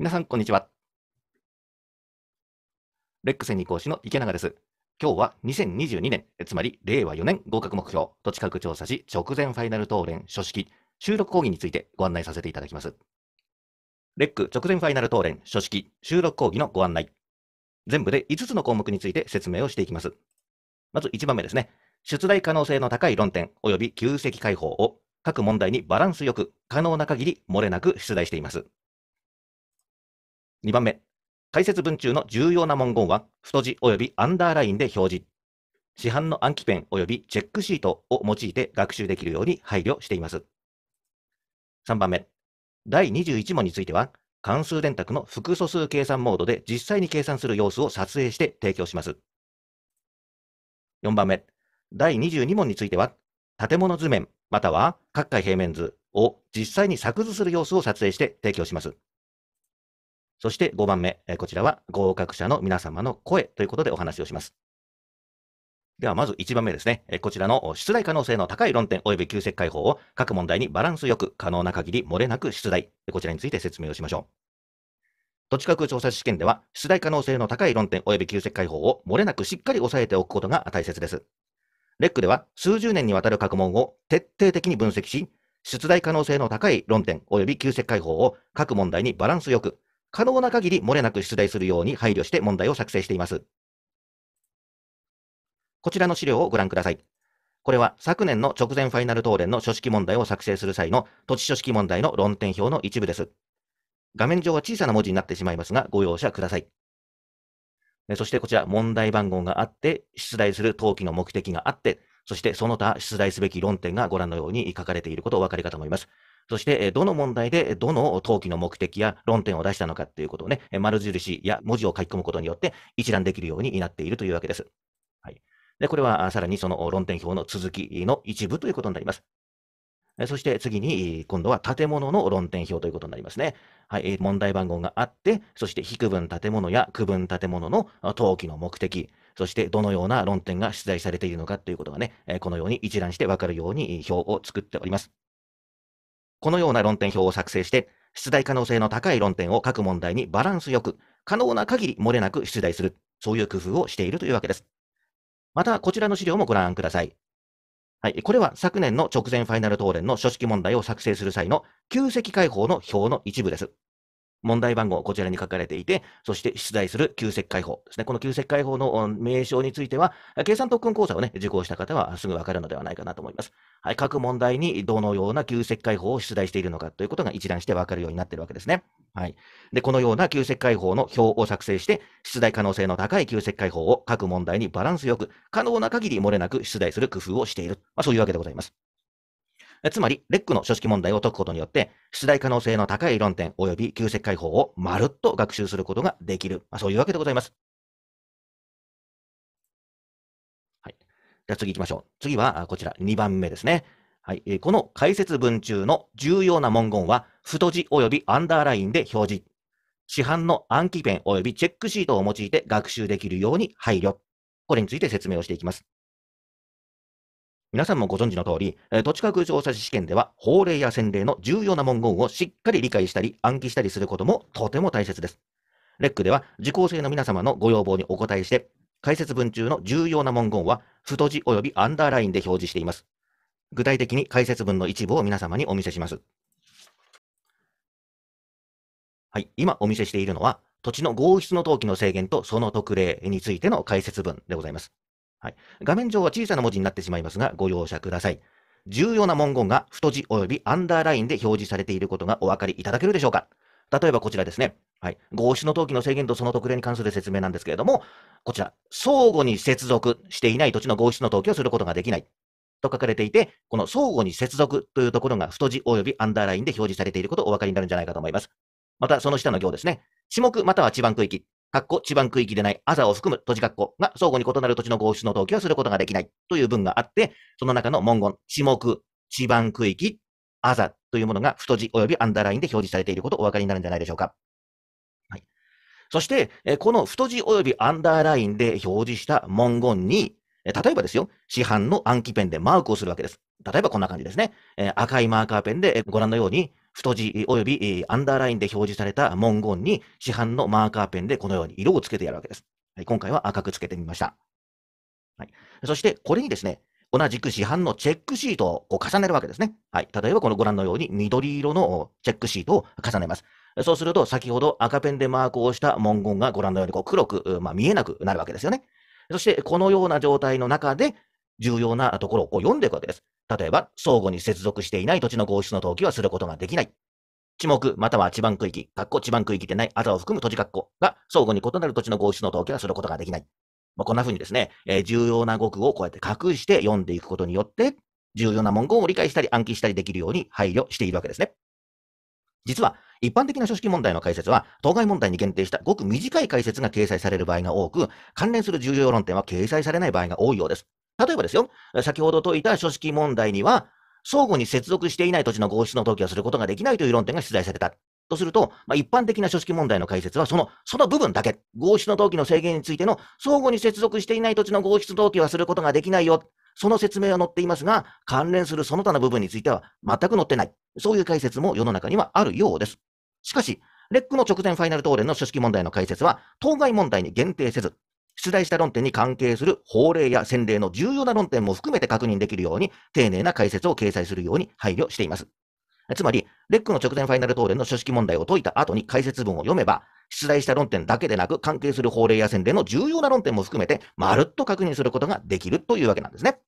皆さん、こんにちは。レック専任講師の池永です。今日は2022年、つまり令和4年合格目標、土地価格調査し、直前ファイナル答練、書式、収録講義についてご案内させていただきます。レック直前ファイナル答練、書式、収録講義のご案内。全部で5つの項目について説明をしていきます。まず1番目ですね。出題可能性の高い論点及び旧跡解放を各問題にバランスよく可能な限り漏れなく出題しています。2番目、解説文中の重要な文言は、太字及びアンダーラインで表示。市販の暗記ペン及びチェックシートを用いて学習できるように配慮しています。3番目、第21問については、関数電卓の複素数計算モードで実際に計算する様子を撮影して提供します。4番目、第22問については、建物図面または各界平面図を実際に作図する様子を撮影して提供します。そして5番目、こちらは合格者の皆様の声ということでお話をします。ではまず1番目ですね。こちらの出題可能性の高い論点及び旧石解法を各問題にバランスよく可能な限り漏れなく出題。こちらについて説明をしましょう。土地格調査試験では出題可能性の高い論点及び旧石解法を漏れなくしっかり押さえておくことが大切です。レックでは数十年にわたる過去問を徹底的に分析し、出題可能性の高い論点及び旧石解法を各問題にバランスよく可能な限り漏れなく出題するように配慮して問題を作成しています。こちらの資料をご覧ください。これは昨年の直前ファイナル答練の書式問題を作成する際の土地書式問題の論点表の一部です。画面上は小さな文字になってしまいますが、ご容赦ください。そしてこちら問題番号があって、出題する登記の目的があって、そしてその他出題すべき論点がご覧のように書かれていることをお分かりかと思います。そして、どの問題でどの登記の目的や論点を出したのかっていうことをね、丸印や文字を書き込むことによって一覧できるようになっているというわけです。はい、でこれはさらにその論点表の続きの一部ということになります。そして次に、今度は建物の論点表ということになりますね。はい、問題番号があって、そして非区分建物や区分建物の登記の目的、そしてどのような論点が出題されているのかということがね、このように一覧してわかるように表を作っております。このような論点表を作成して、出題可能性の高い論点を各問題にバランスよく、可能な限り漏れなく出題する、そういう工夫をしているというわけです。また、こちらの資料もご覧ください。はい、これは昨年の直前ファイナル答練の書式問題を作成する際の旧跡解放の表の一部です。問題番号、こちらに書かれていて、そして出題する旧石解法ですね。この旧石解法の名称については、計算特訓講座をね、受講した方はすぐわかるのではないかなと思います。はい、各問題にどのような旧石解法を出題しているのかということが一覧してわかるようになっているわけですね。はい。で、このような旧石解法の表を作成して、出題可能性の高い旧石解法を各問題にバランスよく、可能な限り漏れなく出題する工夫をしている。まあ、そういうわけでございます。つまり、レックの書式問題を解くことによって、出題可能性の高い論点及び旧石解法をまるっと学習することができる。まあ、そういうわけでございます。はい。じゃあ次行きましょう。次は、こちら、2番目ですね。はい。この解説文中の重要な文言は、太字及びアンダーラインで表示。市販の暗記ペン及びチェックシートを用いて学習できるように配慮。これについて説明をしていきます。皆さんもご存知の通り、土地価格調査試験では法令や先例の重要な文言をしっかり理解したり暗記したりすることもとても大切です。レックでは受講生の皆様のご要望にお答えして、解説文中の重要な文言は太字及びアンダーラインで表示しています。具体的に解説文の一部を皆様にお見せします。はい、今お見せしているのは、土地の合室の登記の制限とその特例についての解説文でございます。はい。画面上は小さな文字になってしまいますが、ご容赦ください。重要な文言が太字及びアンダーラインで表示されていることがお分かりいただけるでしょうか例えばこちらですね。はい。合詞の登記の制限とその特例に関する説明なんですけれども、こちら、相互に接続していない土地の合詞の登記をすることができない。と書かれていて、この相互に接続というところが太字及びアンダーラインで表示されていることをお分かりになるんじゃないかと思います。また、その下の行ですね。種目または地盤区域。かっこ、地盤区域でない、アザを含む土地かっこが相互に異なる土地の合出の登記をすることができないという文があって、その中の文言、地目、地盤区域、アザというものが太字及びアンダーラインで表示されていることをお分かりになるんじゃないでしょうか。はい、そして、この太字及びアンダーラインで表示した文言に、例えばですよ、市販の暗記ペンでマークをするわけです。例えばこんな感じですね。え赤いマーカーペンでご覧のように太字及びアンダーラインで表示された文言に市販のマーカーペンでこのように色をつけてやるわけです。はい、今回は赤くつけてみました。はい、そしてこれにですね、同じく市販のチェックシートを重ねるわけですね。はい、例えばこのご覧のように緑色のチェックシートを重ねます。そうすると先ほど赤ペンでマークをした文言がご覧のようにこう黒く、まあ、見えなくなるわけですよね。そしてこのような状態の中で重要なところをこう読んでいくわけです。例えば、相互に接続していない土地の合出の登記はすることができない。地目または地盤区域、かっこ地盤区域でないあざを含む土地かっこが相互に異なる土地の合出の登記はすることができない。まあ、こんな風にですね、えー、重要な語句をこうやって隠して読んでいくことによって、重要な文言を理解したり暗記したりできるように配慮しているわけですね。実は、一般的な書式問題の解説は、当該問題に限定したごく短い解説が掲載される場合が多く、関連する重要論点は掲載されない場合が多いようです。例えばですよ、先ほど解いた書式問題には、相互に接続していない土地の合質の登記をすることができないという論点が出題された。とすると、まあ、一般的な書式問題の解説は、その、その部分だけ、合質の登記の制限についての、相互に接続していない土地の合質登記はすることができないよ。その説明は載っていますが、関連するその他の部分については全く載ってない。そういう解説も世の中にはあるようです。しかし、レックの直前ファイナル答練の書式問題の解説は、当該問題に限定せず、出題した論点に関係する法令や先例の重要な論点も含めて確認できるように、丁寧な解説を掲載するように配慮しています。つまり、レックの直前ファイナル答電の書式問題を解いた後に解説文を読めば、出題した論点だけでなく、関係する法令や先例の重要な論点も含めて、まるっと確認することができるというわけなんですね。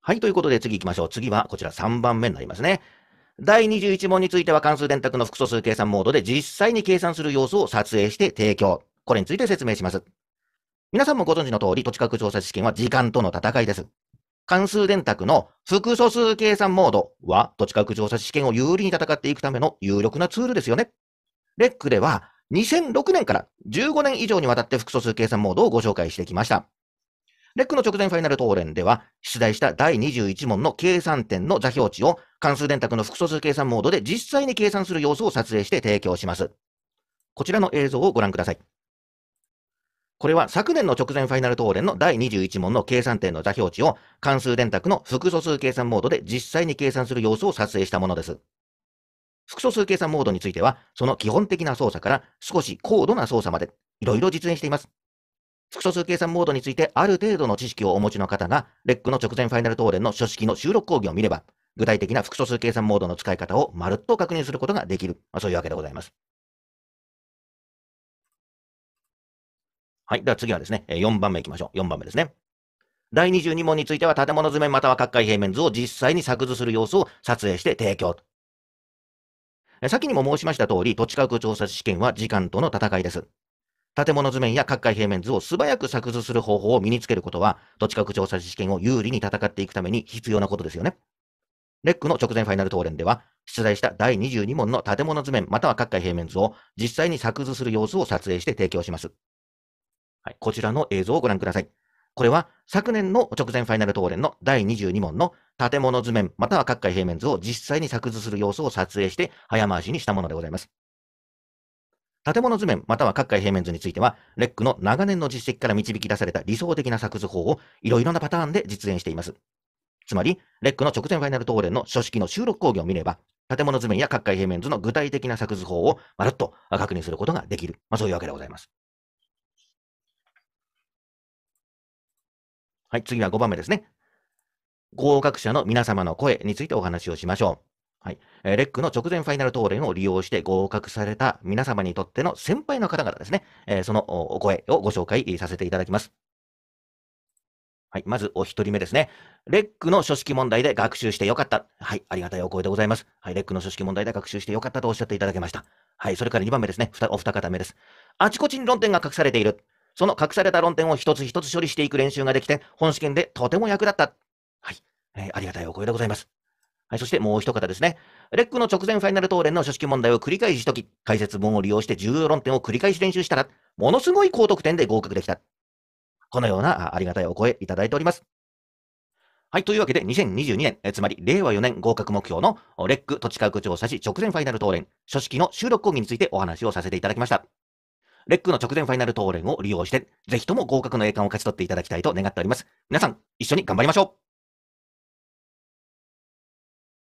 はい、ということで次行きましょう。次はこちら3番目になりますね。第21問については関数電卓の複素数計算モードで実際に計算する様子を撮影して提供。これについて説明します。皆さんもご存知の通り、土地格調査試験は時間との戦いです。関数電卓の複素数計算モードは土地格調査試験を有利に戦っていくための有力なツールですよね。レックでは2006年から15年以上にわたって複素数計算モードをご紹介してきました。レックの直前ファイナル答練では、出題した第21問の計算点の座標値を関数電卓の複素数計算モードで実際に計算する様子を撮影して提供します。こちらの映像をご覧ください。これは昨年の直前ファイナル答練の第21問の計算点の座標値を関数電卓の複素数計算モードで実際に計算する様子を撮影したものです。複素数計算モードについては、その基本的な操作から少し高度な操作までいろいろ実演しています。複素数計算モードについてある程度の知識をお持ちの方が、レックの直前ファイナル答練の書式の収録講義を見れば、具体的な複素数計算モードの使い方をまるっと確認することができる、まそういうわけでございます。はい。では次はですね、4番目いきましょう。4番目ですね。第22問については建物図面または各界平面図を実際に作図する様子を撮影して提供。先にも申しました通り、土地価格調査試験は時間との戦いです。建物図面や各界平面図を素早く作図する方法を身につけることは、土地価格調査試験を有利に戦っていくために必要なことですよね。レックの直前ファイナル答練では、出題した第22問の建物図面または各界平面図を実際に作図する様子を撮影して提供します。はい、こちらの映像をご覧ください。これは昨年の直前ファイナル東電の第22問の建物図面または各界平面図を実際に作図する様子を撮影して早回しにしたものでございます。建物図面または各界平面図については、レックの長年の実績から導き出された理想的な作図法をいろいろなパターンで実演しています。つまり、レックの直前ファイナル東電の書式の収録講義を見れば、建物図面や各界平面図の具体的な作図法をまるっと確認することができる。まあ、そういうわけでございます。はい、次は5番目ですね。合格者の皆様の声についてお話をしましょう。はい。えー、レックの直前ファイナル答ンを利用して合格された皆様にとっての先輩の方々ですね。えー、そのお声をご紹介させていただきます。はい。まず、お一人目ですね。レックの書式問題で学習してよかった。はい。ありがたいお声でございます。はい。レックの書式問題で学習してよかったとおっしゃっていただけました。はい。それから2番目ですね。お二方目です。あちこちに論点が隠されている。その隠された論点を一つ一つ処理していく練習ができて、本試験でとても役立った。はい。えー、ありがたいお声でございます。はい、そしてもう一方ですね。レックの直前ファイナル答練の書式問題を繰り返し解き、解説文を利用して重要論点を繰り返し練習したら、ものすごい高得点で合格できた。このようなありがたいお声いただいております。はい。というわけで、2022年、えつまり令和4年合格目標のレック土地価格調査士直前ファイナル答練、書式の収録講義についてお話をさせていただきました。レックの直前ファイナルトーレンを利用して、ぜひとも合格の栄冠を勝ち取っていただきたいと願っております。皆さん、一緒に頑張りましょう